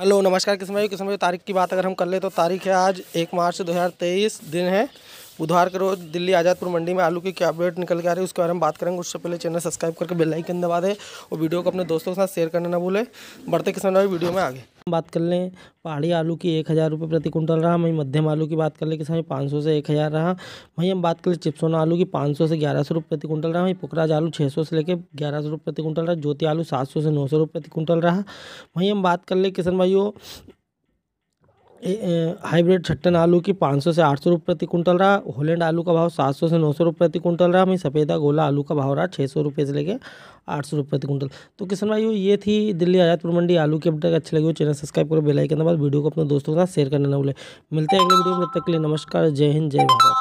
hello नमस्कार किस्म भाई किस्म भाई तारीख की बात अगर हम कर ले तो तारीख है आज एक मार्च दो हज़ार तेईस दिन है बुधवार के रोज दिल्ली आज़ादपुर मंडी में आलू की क्या अपडेट निकल के आ रही है उसके बारे में बात करेंगे उससे पहले चैनल सब्सक्राइब करके बेल आइकन दबा दें और वीडियो को अपने दोस्तों के साथ शेयर करना ना भूलें बढ़ते किसान भाई वीडियो में आगे बात कर लें पहाड़ी आलू की एक हज़ार रुपये प्रति कुंटल रहा वहीं मध्यम आलू की बात कर लें किसान पाँच सौ से एक हज़ार रहा वहीं हम बात कर लें चिप्सोना आलू की पाँच सौ से ग्यारह सौ रुपये प्रति कुंटल रहा वहीं पुकराज आलू छः सौ से लेकर ग्यारह सौ रुपये प्रति कुंटल रहा ज्योति आलू सात सौ से नौ सौ रुपये प्रति कुंटल रहा वहीं हम बात कर लें किसान भाइयों हाइब्रिड छट्टन आलू की 500 से 800 रुपये प्रति कुंटल रहा होलैंड आलू का भाव 700 से 900 रुपये प्रति कुंटल रहा वहीं सफ़ेदा गोला आलू का भाव रहा 600 सौ रुपये से लेकर आठ सौ रुपये प्रति कुंटल तो किसान भाइयों ये थी दिल्ली आजादपुर मंडी आलू की अपडेट अच्छी लगी हो चैनल सब्सक्राइब करो बेलाइकन के बाद वीडियो को अपने दोस्तों के साथ शेयर करने न भूलें मिलते हैं अगले वीडियो में तब तक के लिए नमस्कार जय हिंद जय भारत